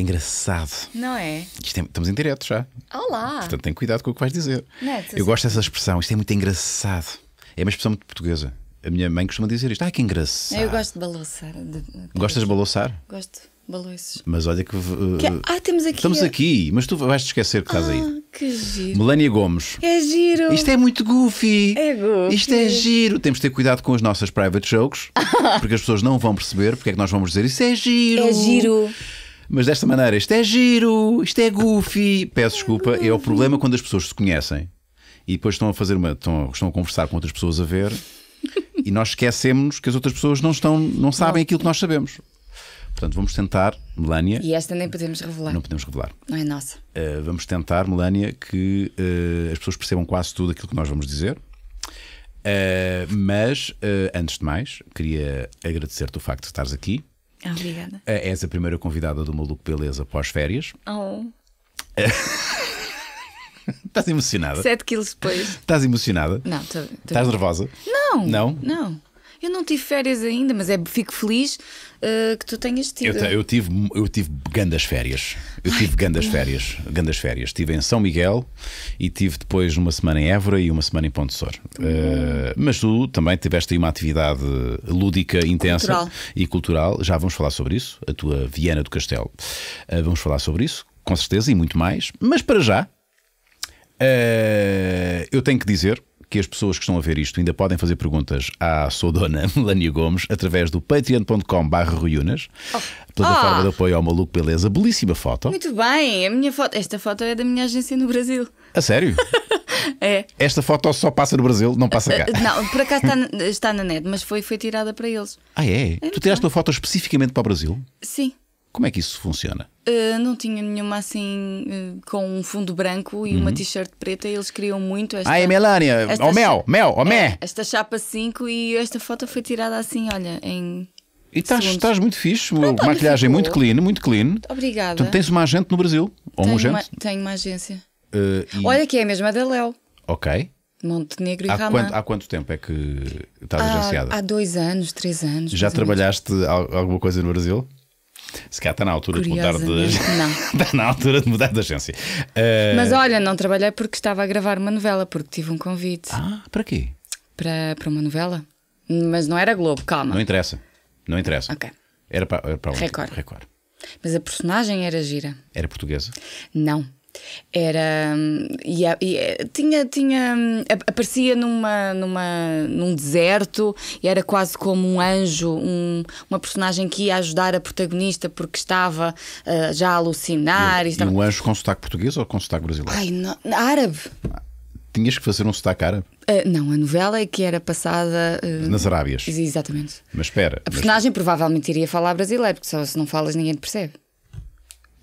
muito engraçado. Não é? Isto é estamos em direto já. Olá! Portanto, tem cuidado com o que vais dizer. eu gosto dessa expressão, isto é muito engraçado. É uma expressão muito portuguesa. A minha mãe costuma dizer isto. Ah, que engraçado. Eu gosto de balouçar. De... Gostas de balouçar? Gosto. Balouços. Mas olha que, uh, que. Ah, temos aqui. Estamos a... aqui, mas tu vais te esquecer que estás ah, aí. Que giro. Melania Gomes. É giro. Isto é muito goofy. É goofy. Isto é giro. Temos de ter cuidado com as nossas private jokes, porque as pessoas não vão perceber porque é que nós vamos dizer isso é giro. É giro. Mas desta maneira, isto é giro, isto é goofy. Peço desculpa, é o problema quando as pessoas se conhecem e depois estão a fazer uma. estão, estão a conversar com outras pessoas a ver e nós esquecemos que as outras pessoas não estão, não sabem aquilo que nós sabemos. Portanto, vamos tentar, Melania. E esta nem podemos revelar. Não podemos revelar. Não é nossa. Uh, vamos tentar, Melania, que uh, as pessoas percebam quase tudo aquilo que nós vamos dizer. Uh, mas, antes de mais, queria agradecer-te o facto de estares aqui. Obrigada. Eh, és a primeira convidada do Maluco Beleza pós-férias. Oh. Estás emocionada? 7 quilos depois. Estás emocionada? Não, estou. Estás nervosa? Não. Não? Não. Eu não tive férias ainda, mas é, fico feliz uh, que tu tenhas tido. Eu, eu, tive, eu tive grandes férias. Eu Ai, tive grandes férias. Grandes férias. Estive em São Miguel e tive depois uma semana em Évora e uma semana em Ponte Sor. Uhum. Uh, mas tu também tiveste aí uma atividade lúdica, intensa cultural. e cultural. Já vamos falar sobre isso. A tua Viana do Castelo. Uh, vamos falar sobre isso, com certeza, e muito mais. Mas para já. Uh, eu tenho que dizer que as pessoas que estão a ver isto ainda podem fazer perguntas à sua dona Melania Gomes através do patreon.com.br Ruínas, oh. plataforma oh. de apoio ao Maluco Beleza. Belíssima foto. Muito bem, a minha foto. Esta foto é da minha agência no Brasil. A sério? é. Esta foto só passa no Brasil, não passa cá. Não, por acaso está, na, está na net, mas foi, foi tirada para eles. Ah, é? é tu tiraste a foto especificamente para o Brasil? Sim. Como é que isso funciona? Uh, não tinha nenhuma assim uh, com um fundo branco e uhum. uma t-shirt preta. Eles queriam muito esta. Ai, ah, é Melania, esta oh, mel, mel, oh, é, Esta chapa 5 e esta foto foi tirada assim, olha, em. E estás, muito fixe, Pronto, maquilhagem ficou. muito clean, muito clean. Obrigada. Portanto, tens uma agente no Brasil? Ou tenho um agente? Uma, tenho uma agência. Uh, e... Olha, que é a mesma da Léo. Ok. Montenegro e há Quanto, há quanto tempo é que estás há, agenciada? Há dois anos, três anos. Já trabalhaste alguma coisa no Brasil? Se calhar está na altura de mudar de. Não. está na altura de mudar de agência. Uh... Mas olha, não trabalhei porque estava a gravar uma novela, porque tive um convite. Ah, para quê? Para, para uma novela. Mas não era Globo, calma. Não interessa. Não interessa. Ok. Era para, era para Record. Record. Mas a personagem era gira. Era portuguesa? Não. Era. Hum, e, eh, tinha. tinha hum, aparecia numa, numa, num deserto e era quase como um anjo, um, uma personagem que ia ajudar a protagonista porque estava uh, já a alucinar. E, e estava... um anjo com sotaque português ou com sotaque brasileiro? Ai, não, árabe. Tinhas que fazer um sotaque árabe? Uh, não, a novela é que era passada. Uh... Nas Arábias. Exatamente. Mas espera. A personagem mas... provavelmente iria falar brasileiro, porque só se não falas ninguém te percebe.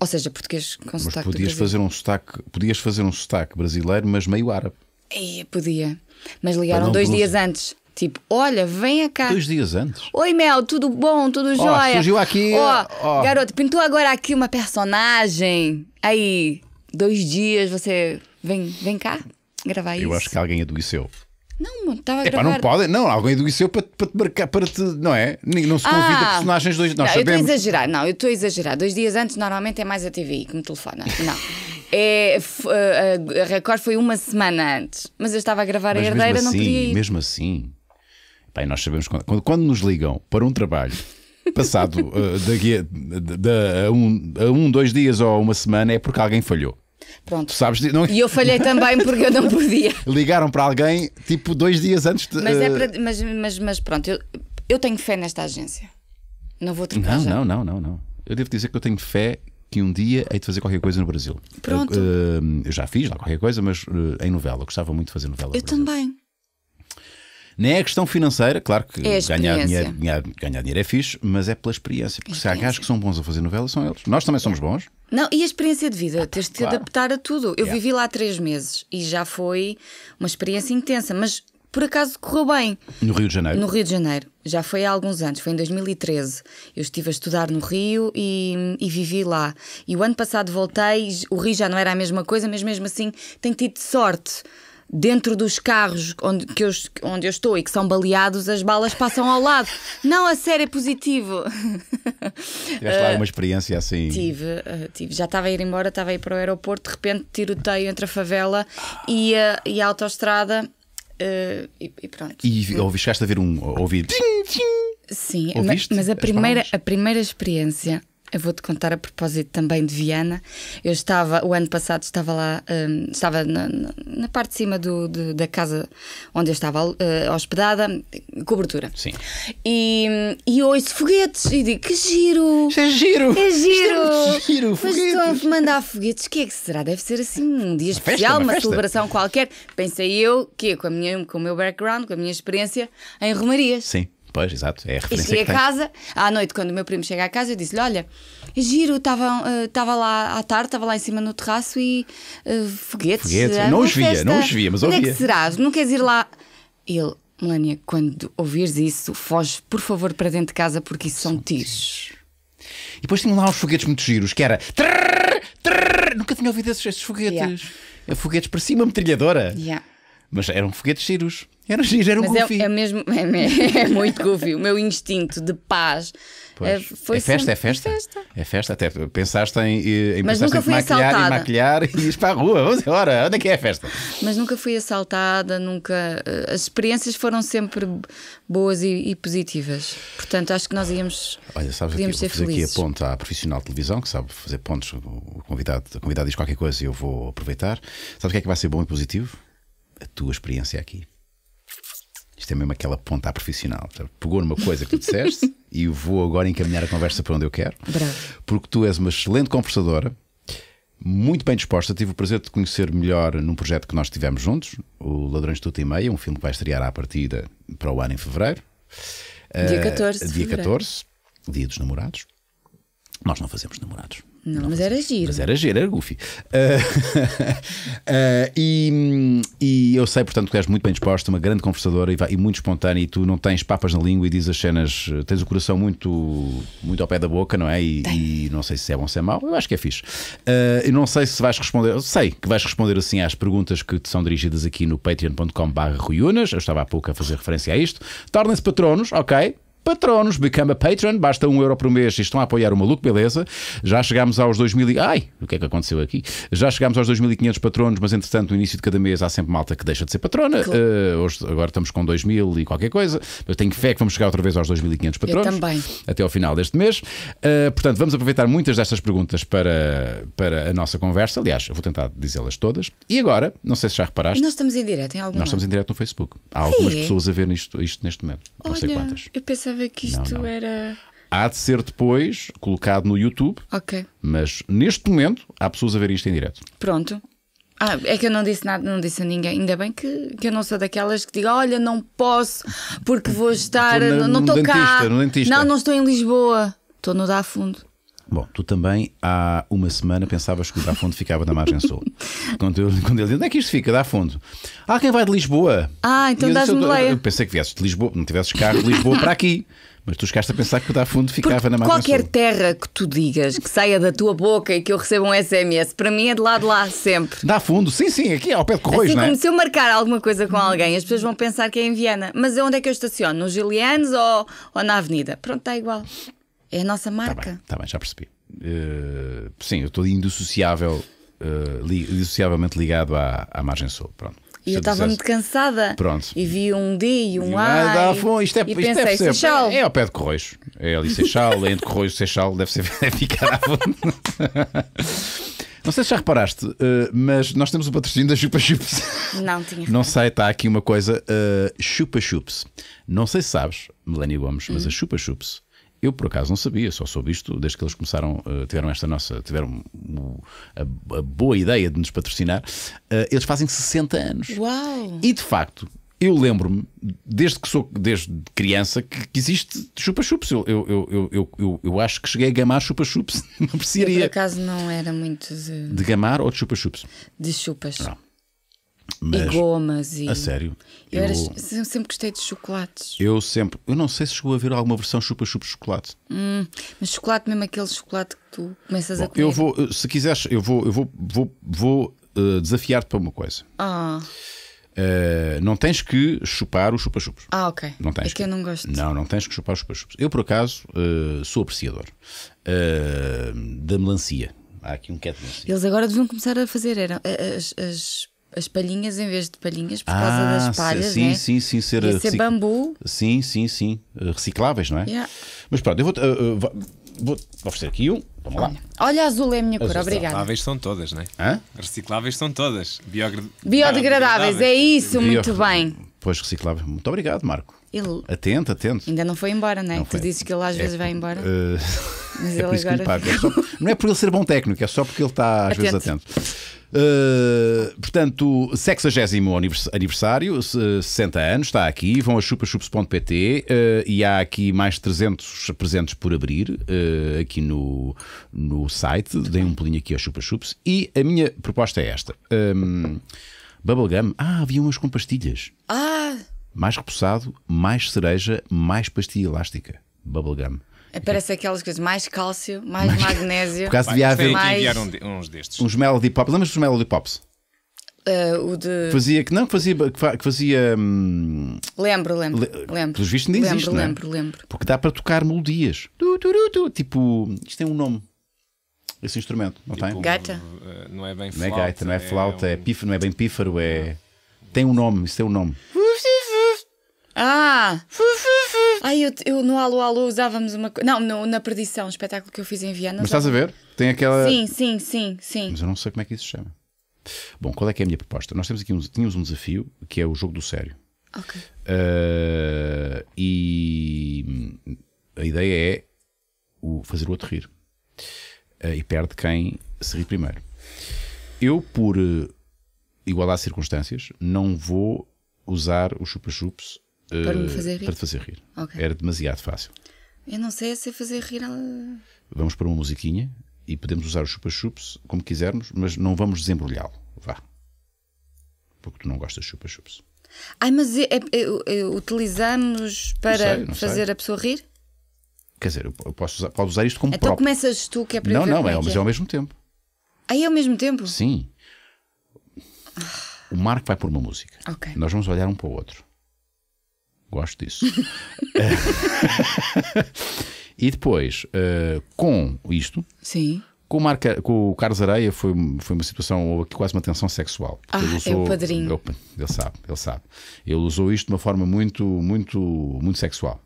Ou seja, português com mas sotaque. Podias fazer, um sotaque, podias fazer um sotaque brasileiro, mas meio árabe. E, é, podia. Mas ligaram dois dias antes. Tipo, olha, vem cá. Dois dias antes. Oi, Mel, tudo bom? Tudo jóia? Oh, surgiu aqui. Ó, oh, oh. garoto, pintou agora aqui uma personagem. Aí, dois dias, você vem, vem cá gravar Eu isso. Eu acho que alguém adoeceu. Não, estava a Epá, não podem, não, alguém do Liceu para, para te marcar, para te, não é? Não se ah. convida ah, personagens dois, nós não, sabemos. Eu estou a exagerar, não, eu estou a exagerar. Dois dias antes normalmente é mais a TVI que me telefona. Não. É, a, Record foi uma semana antes, mas eu estava a gravar mas a herdeira, assim, não podia ir. Mesmo assim, Epá, nós sabemos quando, quando nos ligam para um trabalho passado uh, daqui a, da, a, um, a um, dois dias ou uma semana é porque alguém falhou. Pronto. Sabes, não... É? E eu falhei também porque eu não podia. Ligaram para alguém tipo dois dias antes de. Mas, é eh, mas, mas, mas pronto, eu, eu tenho fé nesta agência. Não vou trocar. Não, já. não, não, não, não. Eu devo dizer que eu tenho fé que um dia hei de fazer qualquer coisa no Brasil. Pronto. Eu, eh, eh, eu já fiz lá qualquer coisa, mas em novela. Eu gostava muito de fazer novela. Eu também. Nem é a questão financeira, claro que é ganhar, dinheiro, ganhar, ganhar dinheiro é fixe, mas é pela experiência. Porque experiência. se há gajos que são bons a fazer novela, são eles. Nós também somos bons. Não, e a experiência de vida, ah, tá, tens de te claro. adaptar a tudo. Eu yeah. vivi lá três meses e já foi uma experiência intensa, mas por acaso correu bem. No Rio de Janeiro? No Rio de Janeiro. Já foi há alguns anos, foi em 2013. Eu estive a estudar no Rio e, e vivi lá. E o ano passado voltei, o Rio já não era a mesma coisa, mas mesmo assim tenho tido sorte dentro dos carros onde, que eu, onde eu estou e que são baleados, as balas passam ao lado. Não, a sério, é positivo. Tiveste lá ah, uma experiência assim? Tive, ah, tive. Já estava a ir embora, estava a ir para o aeroporto, de repente tiroteio entre a favela e a, e a autoestrada. Uh, e, e, pronto. E ouvi, chegaste a ver um ouvido. Sim, Ouviste mas, mas a, primeira, a primeira experiência eu vou-te contar a propósito também de Viana. Eu estava, o ano passado, estava lá, um, estava na, na, parte de cima do, da casa onde eu estava uh, hospedada, cobertura. Sim. E, e ouço foguetes e digo: que giro! É Isto é giro! É giro! É giro foguetes. Mas estão a mandar foguetes, o que é que será? Deve ser assim um dia uma especial, festa, uma, uma celebração qualquer. Pensei eu, que é com, a minha, com o meu background, com a minha experiência em Romarias. Sim. Pois, exato, é a referência. E cheguei a casa, à noite, quando o meu primo chega à casa, eu disse-lhe: Olha, giro, estava uh, eh, lá à tarde, estava lá em cima no terraço e uh, foguetes. foguetes. Eh, não os via, não os via, mas Onde ouvia. é que serás? Não queres ir lá? Ele, Melania, quando ouvires isso, foge por favor para dentro de casa porque isso são, são tiros. E depois tinham lá uns foguetes muito giros, que era. Trrr, trrr, nunca tinha ouvido esses, esses foguetes. Yeah. Foguetes para cima metralhadora. Yeah. Mas eram foguetes giros. Era giro, era um goofy. É, é mesmo, é, é muito goofy. o meu instinto de paz Pois. É, foi é festa, é festa, festa, É festa, até pensaste em, em, Mas pensaste nunca fui em maquilhar assaltada. e maquilhar e ir para a rua, vamos embora, onde é que é a festa? Mas nunca fui assaltada, nunca. Eh, as experiências foram sempre boas e, e positivas. Portanto, acho que nós íamos. Olha, sabes aqui, ser fazer felizes. aqui a ponta à profissional de televisão que sabe fazer pontos. O convidado, o convidado diz qualquer coisa e eu vou aproveitar. Sabes o que é que vai ser bom e positivo? A tua experiência aqui isto é mesmo aquela ponta profissional. Pegou numa coisa que tu disseste e vou agora encaminhar a conversa para onde eu quero. Bravo. Porque tu és uma excelente conversadora, muito bem disposta. Tive o prazer de te conhecer melhor num projeto que nós tivemos juntos, o Ladrões de Tuta e Meia, um filme que vai estrear à partida para o ano em fevereiro. Dia 14. Uh, eh, dia 14, Dia dos Namorados. Nós não fazemos namorados. Não, não mas fazemos. era giro. Mas era giro, era goofy. Uh, uh, e, e, eu sei, portanto, que és muito bem disposta, uma grande conversadora e, vai, e, muito espontânea, e tu não tens papas na língua e dizes as cenas, eh, tens o coração muito, muito ao pé da boca, não é? E, e não sei se é bom ou se é mau, eu acho que é fixe. Uh, eu não sei se vais responder, eu sei que vais responder assim às perguntas que te são dirigidas aqui no patreon.com/ruiunas. Eu estava há pouco a fazer referência a isto. Tornem-se patronos, ok? patronos. Become a patron, basta um euro por mês e estão a apoiar o maluco, beleza. Já chegámos aos 2000 mil, Ai, o que é que aconteceu aqui? Já chegámos aos 2500 patronos, mas entretanto no início de cada mês há sempre malta que deixa de ser patrona. Claro. Uh, hoje, agora estamos com 2000 e qualquer coisa. Eu tenho fé que vamos chegar outra vez aos 2500 patronos. Eu também. Até ao final deste mês. Uh, portanto, vamos aproveitar muitas destas perguntas para, para a nossa conversa. Aliás, eu vou tentar dizê-las todas. E agora, não sei se já reparaste. Nós estamos em direto em algum Nós estamos em direto no Facebook. Há algumas pessoas a ver isto, isto neste momento. Olha, não sei quantas. Eu pensava pensava que isto não, não. era. Há de ser depois colocado no YouTube. Ok. Mas neste momento há pessoas a ver isto em direto. Pronto. Ah, é que eu não disse nada, não disse a ninguém. Ainda bem que, que eu não sou daquelas que diga: olha, não posso porque vou estar. na, não estou cá. dentista. Não, não estou em Lisboa. Estou no Dá Fundo. Bom, tu também há uma semana pensavas que o Dafundo ficava na margem sul. quando, eu, quando ele diz, onde é que isto fica, Dafundo? Ah, quem vai de Lisboa? Ah, então dás-me eu, eu pensei que viesses de Lisboa, não tivesses carro de Lisboa para aqui. Mas tu chegaste a pensar que o Dafundo ficava Porque na margem qualquer sul. terra que tu digas, que saia da tua boca e que eu receba um SMS, para mim é de lá de lá, sempre. Dafundo, sim, sim, aqui ao pé de Correios, assim não é? como se eu marcar alguma coisa com alguém, as pessoas vão pensar que é em Viana. Mas onde é que eu estaciono? Nos Gilianos ou, ou na Avenida? Pronto, está igual. É a nossa tá marca. Está bem, tá bem, já percebi. Uh, sim, eu estou indissociável, uh, li, indissociavelmente ligado à, à margem sul. Pronto. E eu estava muito cansada. Pronto. E vi um D e um A. Dá, e, ah, isto é, e isto pensei, deve ser, Seixal. É ao pé de Correios. É ali Seixal, é entre Correios e Seixal. Deve, ser, deve ficar à Não sei se já reparaste, uh, mas nós temos o patrocínio da Chupa Chups. Não tinha. Não sei, está aqui uma coisa. Uh, Chupa Chups. Não sei se sabes, Melanie Gomes, mas hum. a Chupa Chups eu, por acaso, não sabia, só soube isto desde que eles começaram, eh, tiveram esta nossa, tiveram a, boa ideia de nos patrocinar. Eh, eles fazem 60 anos. Uau! E de facto, eu lembro-me, desde que sou desde criança, que, que existe chupa-chups. Eu, eu, eu, eu, eu, eu, acho que cheguei a gamar chupa-chups. Não precisaria. Eu, por acaso não era muito de. De gamar ou de chupa-chups? De chupas. Mas, e gomas e. A sério. Eu, eu, sempre gostei de chocolates. Eu sempre. Eu não sei se chegou a ver alguma versão chupa-chupa de chocolate. Hum, mas chocolate mesmo aquele chocolate que tu começas Bom, a comer. Eu vou, se quiseres, eu vou, eu vou, vou, vou uh, desafiar-te para uma coisa. Ah. Uh, não tens que chupar os chupa-chupas. Ah, ok. Não tens é que, que, eu não gosto. Não, não tens que chupar os chupa-chupas. Eu, por acaso, uh, sou apreciador da melancia. Há aqui um de melancia. Eles agora deviam começar a fazer. Eram as... as as palhinhas em vez de palhinhas por causa ah, das palhas. Sim, né? sim, sim, ser, ser bambu. Sim, sim, sim. Eh, recicláveis, não é? Yeah. Mas pronto, eu eh, eh, vou, uh, vou, vou oferecer aqui um. Vamos lá. Olha, azul é a minha cor, as obrigada. Recicláveis são todas, não é? Hã? Recicláveis são todas. Biogra... Biodegradáveis, é isso, muito bem. Pois recicláveis. Muito obrigado, Marco. Ele... Atento, atento. Ainda não foi embora, não é? tu dizes que ele às é, vezes vai embora. Uh... Mas é ele agora. É só... Não é por ele ser bom técnico, é só porque ele está às atento. vezes atento. Eh, portanto, 60 aniversário, 60 anos, está aqui. Vão a chupachups.pt uh, eh, e há aqui mais 300 presentes por abrir uh, aqui no, no site. Deem um pulinho aqui ao chupachups. E a minha proposta é esta: um, ehm, Bubblegum. Ah, havia umas com pastilhas. Ah! Mais repousado, mais cereja, mais pastilha elástica. Bubblegum. É, parece aquelas coisas, mais cálcio, mais, mais magnésio. Por acaso devia haver mais... uns destes. Uns Melody Pops. Lembras dos Melody Pops? Uh, o de... Fazia que não, que fazia. Que fazia hum... Lembro, lembro. Le... lembro. Pelos vistos ainda é? lembro, existe, lembro, lembro. Porque dá para tocar melodias. Du, du, du, tipo, isto tem um nome. Esse instrumento, não tipo, tem? Gaita? Eh, não é bem é flauta. Não é gaita, não é flauta, é, um... é pífaro, não é bem pífaro, é. Tem um nome, isso tem um nome. Ah! Ai, eu, eu no Alu Alu usávamos uma coisa. Não, no, na Perdição, espetáculo que eu fiz em Viana. Mas estás a ver? Tem aquela. Sim, sim, sim, sim. Mas eu não sei como é que isso se chama. Bom, qual é que é a minha proposta? Nós temos aqui um, tínhamos um desafio que é o jogo do sério. Ok. Uh, e a ideia é o fazer o outro rir. Uh, e perde quem se rir primeiro. Eu, por uh, eh, igualar circunstâncias, não vou usar os chupa-chups eh, para me fazer rir? Para te fazer rir. Okay. Era demasiado fácil. Eu não sei se é fazer rir. Vamos para uma musiquinha e podemos usar o chupa-chups como quisermos, mas não vamos desembrulhá-lo. Vá. Porque tu não gostas de chupa-chups. Ai, mas é, é, é, é utilizamos para sei, fazer sei. a pessoa rir? Quer dizer, eu posso usar, pode usar isto como Então próprio. começas tu que é para Não, não, é, é mas é ao mesmo tempo. Aí ao mesmo tempo? Sim. Ah. O Marco vai pôr uma música. Okay. Nós vamos olhar um para o outro. Gosto disso. e depois, uh, com isto, Sim. Com, Marca, com o Carlos Areia foi, foi uma situação, houve aqui quase uma tensão sexual. Ah, ele usou, é o padrinho. Ele, ele, sabe, ele sabe. Ele usou isto de uma forma muito, muito, muito sexual.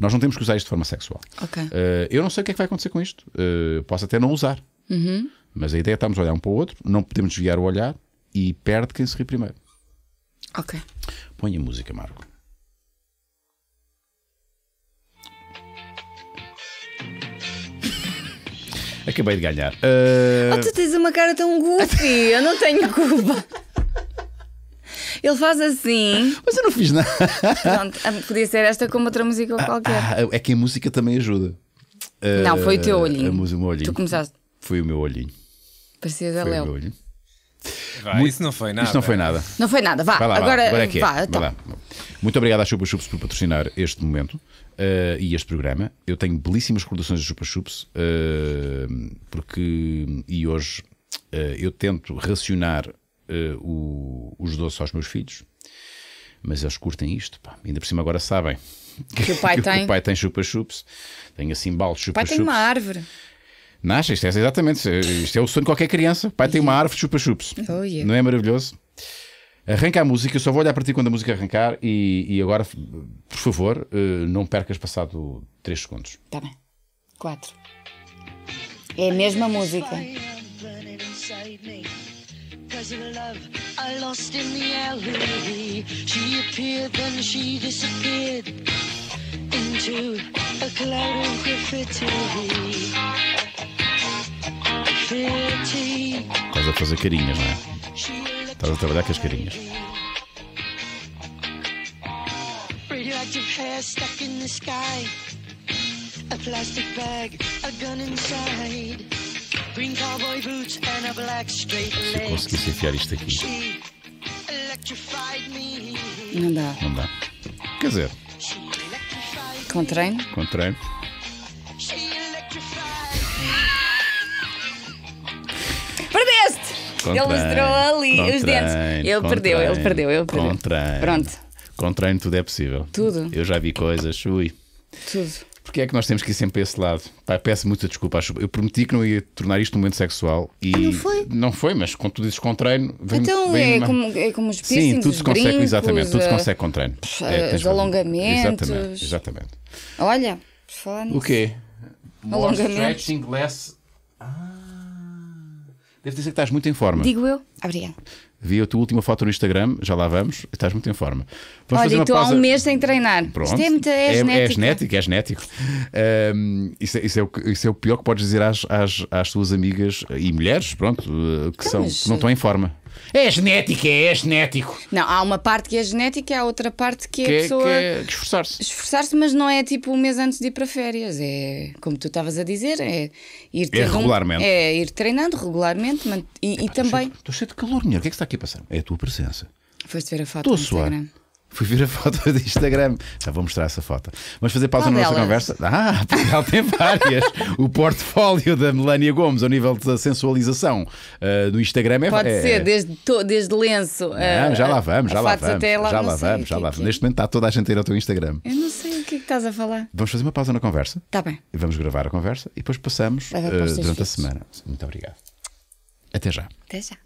Nós não temos que usar isto de forma sexual. Okay. Uh, eu não sei o que é que vai acontecer com isto. Uh, posso até não usar. Uhum. Mas a ideia é estarmos a olhar um para o outro, não podemos desviar o olhar e perde quem se ri primeiro. Ok. Põe a música, Marco. Acabei de ganhar. Uh... Oh, tu tens uma cara tão goofy, eu não tenho culpa. Ele faz assim. Mas eu não fiz nada. Pronto, ah, podia ser esta como outra música ah, qualquer. Ah, é que a música também ajuda. Uh, não, foi o teu olhinho. A música, o meu olhinho. Tu começaste. Foi o meu olhinho. Parecia da Léo. Vai, Muito, isso não foi nada. Isto não foi nada. Não foi nada, vá. Vai lá, agora, agora é que é. Vá, então. Vai lá. Muito obrigado à Chupa Chups por patrocinar este momento uh, e este programa. Eu tenho belíssimas recordações da Chupa Chups, uh, porque. E hoje uh, eu tento racionar o, os doces aos meus filhos, mas eles curtem isto, pá. ainda por cima agora sabem. Que o pai que tem. O pai tem chupa-chups. Tem assim balde chupa-chups. O pai tem uma árvore. Nasce, isto é exatamente. Isto é o sonho de qualquer criança. Pai tem uma árvore de chupa-chups. Oh, yeah. Não é maravilhoso? Arranca a música, eu só vou olhar para ti quando a música arrancar e, e agora, por favor, eh, não percas passado 3 segundos. Está bem. 4. É a mesma música. into a cloud of graffiti. Estás a fazer carinhas, não é? Estás a trabalhar com as carinhas. Se eu conseguisse enfiar isto aqui. Não dá. Não dá. Quer dizer. Com treino? Com treino. Contrai, ele mostrou ali os dentes. Ele perdeu, ele perdeu, ele perdeu. Contrai. Pronto. Com treino tudo é possível. Tudo. Eu já vi coisas, ui. Tudo. Porque é que nós temos que ir sempre a esse lado? Pai, peço muita desculpa. Eu prometi que não ia tornar isto um momento sexual e. Ah, não foi? Não foi, mas com tudo isso com treino. Vem, então vem é, uma... como, é como os piercings, Sim, tudo se consegue, brincos, exatamente. Tudo se consegue com treino. Uh, é, os alongamentos. Exatamente, exatamente. Olha, por falar O quê? More Alongamento. stretching less. Ah. Deves dizer que estás muito em forma. Digo eu. Obrigada. Vi a tua última foto no Instagram, já lá vamos, estás muito em forma. Vamos Olha, tu há um mês sem treinar. Pronto. Isto é, muito, é, é, é genético. É genético, um, isso, é- isso, é o, isso é o pior que podes dizer às, às, às tuas amigas e mulheres, pronto, eh, que, então, são, mas... que não estão em forma. É genética, é, é genético. Não, há uma parte que é genética, e há outra parte que, é que é a pessoa. Que é esforçar-se. Esforçar-se, mas não é tipo um mês antes de ir para férias. É como tu estavas a dizer, é ir é regularmente. É ir treinando regularmente e, e também. Estou cheio, cheio de calor, mulher. O que é que está aqui a passar? É a tua presença. Foste ver a foto. Estou a suar. Fui ver a foto do Instagram. Já vou mostrar essa foto. Vamos fazer pausa Qual na nossa conversa. Ah, Portugal tem várias. o portfólio da Melania Gomes, ao nível da sensualização uh, do Instagram, é Pode é, ser, desde, to, desde lenço. Não, já ah, lá vamos, já lá vamos. já lá é vamos, já lá vamos. Neste momento está toda a gente a ir ao teu Instagram. Eu não sei o que é que estás a falar. Vamos fazer uma pausa na conversa. Está bem. Vamos gravar a conversa e depois passamos uh, durante filhos. a semana. Muito obrigado. Até já. Até já.